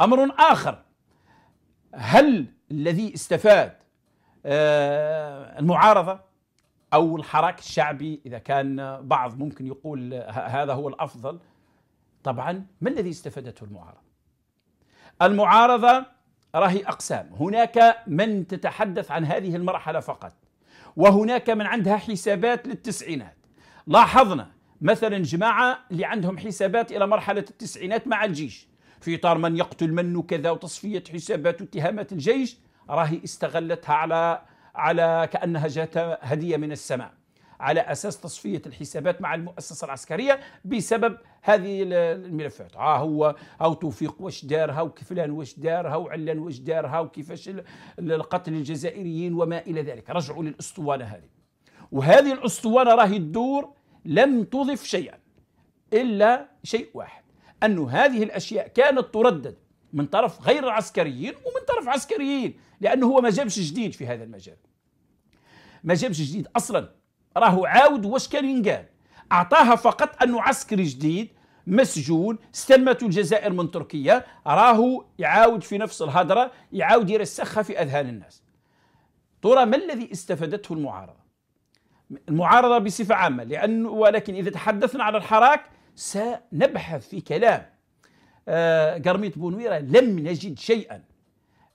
أمر آخر هل الذي استفاد آه، المعارضة أو الحراك الشعبي إذا كان بعض ممكن يقول هذا هو الأفضل طبعا ما الذي استفادته المعارضة المعارضة راهي أقسام هناك من تتحدث عن هذه المرحلة فقط وهناك من عندها حسابات للتسعينات لاحظنا مثلا جماعة اللي عندهم حسابات إلى مرحلة التسعينات مع الجيش في اطار من يقتل من كذا وتصفيه حسابات واتهامات الجيش راهي استغلتها على على كانها جات هديه من السماء على اساس تصفيه الحسابات مع المؤسسه العسكريه بسبب هذه الملفات ها هو هاو توفيق واش دارها وكفلان واش دارها وعلان واش دارها وكيفاش القتل الجزائريين وما الى ذلك رجعوا للاسطوانه هذه وهذه الاسطوانه راهي الدور لم تضف شيئا الا شيء واحد أن هذه الأشياء كانت تردد من طرف غير العسكريين ومن طرف عسكريين لأنه هو ما جابش جديد في هذا المجال ما جابش جديد أصلا راهو عاود واش كان ينقال أعطاها فقط أنه عسكري جديد مسجون استلمته الجزائر من تركيا راهو يعاود في نفس الهدرة يعاود يرسخها في أذهان الناس ترى ما الذي استفادته المعارضة المعارضة بصفة عامة لأنه ولكن إذا تحدثنا عن الحراك سنبحث في كلام آه، قرميط بونويرا لم نجد شيئا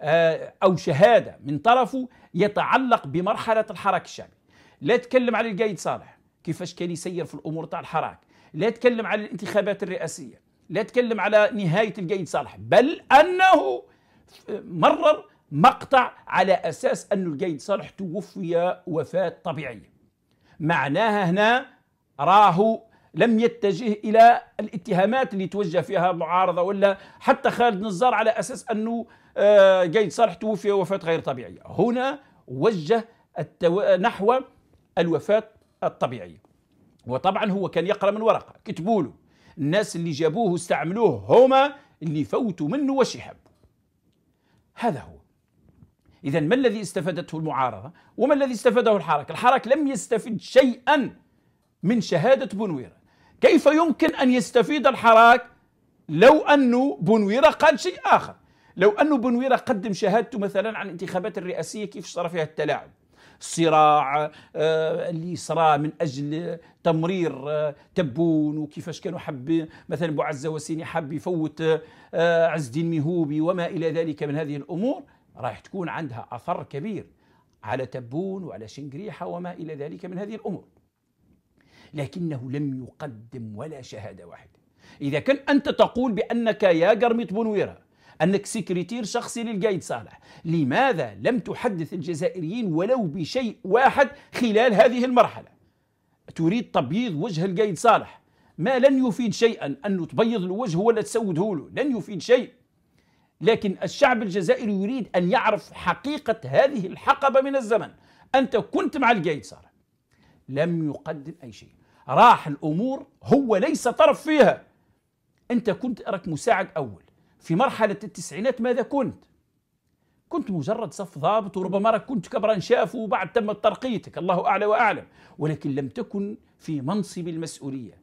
آه، أو شهادة من طرفه يتعلق بمرحلة الحراك الشعبي لا تكلم على القايد صالح كيفاش كان يسير في الأمور تاع الحراك لا تكلم على الانتخابات الرئاسية لا تكلم على نهاية القايد صالح بل أنه آه، مرر مقطع على أساس أن القايد صالح توفي وفاة طبيعية معناها هنا راهو لم يتجه الى الاتهامات اللي توجه فيها المعارضه ولا حتى خالد نزار على اساس انه آه، قايد صالح توفي وفاه غير طبيعيه هنا وجه التو... نحو الوفاه الطبيعيه وطبعا هو كان يقرا من ورقه كتبوا له الناس اللي جابوه واستعملوه هما اللي فوتوا منه وشهب. هذا هو اذا ما الذي استفادته المعارضه وما الذي استفاده الحركه الحركه لم يستفد شيئا من شهاده بنويره كيف يمكن أن يستفيد الحراك لو أنه بنويرة قال شيء آخر لو أنه بنويرة قدم شهادته مثلا عن الانتخابات الرئاسية كيف صار فيها التلاعب الصراع آه، اللي صرا من اجل تمرير آه، تبون وكيفاش كانوا حابين مثلا بو عزه وسيني حاب يفوت آه، عز الدين ميهوبي وما الى ذلك من هذه الامور راح تكون عندها اثر كبير على تبون وعلى شنقريحه وما الى ذلك من هذه الامور لكنه لم يقدم ولا شهادة واحدة إذا كان أنت تقول بأنك يا جرميت بنويرة أنك سكرتير شخصي للقايد صالح لماذا لم تحدث الجزائريين ولو بشيء واحد خلال هذه المرحلة تريد تبييض وجه القايد صالح ما لن يفيد شيئا أن تبيض الوجه ولا تسوده له لن يفيد شيء لكن الشعب الجزائري يريد أن يعرف حقيقة هذه الحقبة من الزمن أنت كنت مع القايد صالح لم يقدم أي شيء راح الأمور هو ليس طرف فيها أنت كنت أراك مساعد أول في مرحلة التسعينات ماذا كنت؟ كنت مجرد صف ضابط وربما كنت كبران شاف وبعد تم ترقيتك الله أعلى وأعلم ولكن لم تكن في منصب المسؤولية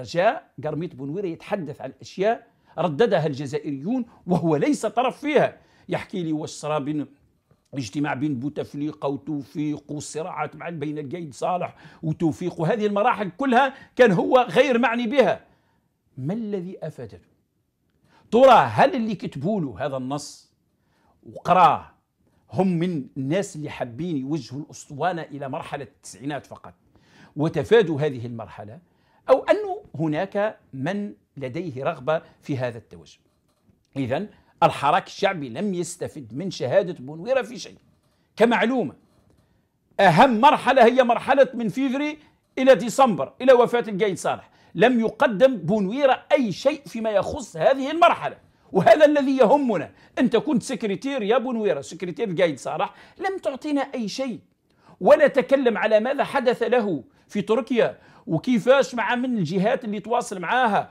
جاء قرميت بنويرة يتحدث عن أشياء رددها الجزائريون وهو ليس طرف فيها يحكي لي وش صرا بين اجتماع بين بوتفليقه وتوفيق والصراعات مع بين القايد صالح وتوفيق وهذه المراحل كلها كان هو غير معني بها ما الذي افادته ترى هل اللي كتبوا له هذا النص وقراه هم من الناس اللي حابين يوجهوا الاسطوانه الى مرحله التسعينات فقط وتفادوا هذه المرحله او انه هناك من لديه رغبه في هذا التوجه اذا الحراك الشعبي لم يستفد من شهادة بونويرة في شيء كمعلومة أهم مرحلة هي مرحلة من فيفري إلى ديسمبر إلى وفاة القايد صالح لم يقدم بونويرة أي شيء فيما يخص هذه المرحلة وهذا الذي يهمنا أنت كنت سكرتير يا بونويرة سكرتير القايد صالح لم تعطينا أي شيء ولا تكلم على ماذا حدث له في تركيا وكيفاش مع من الجهات اللي تواصل معاها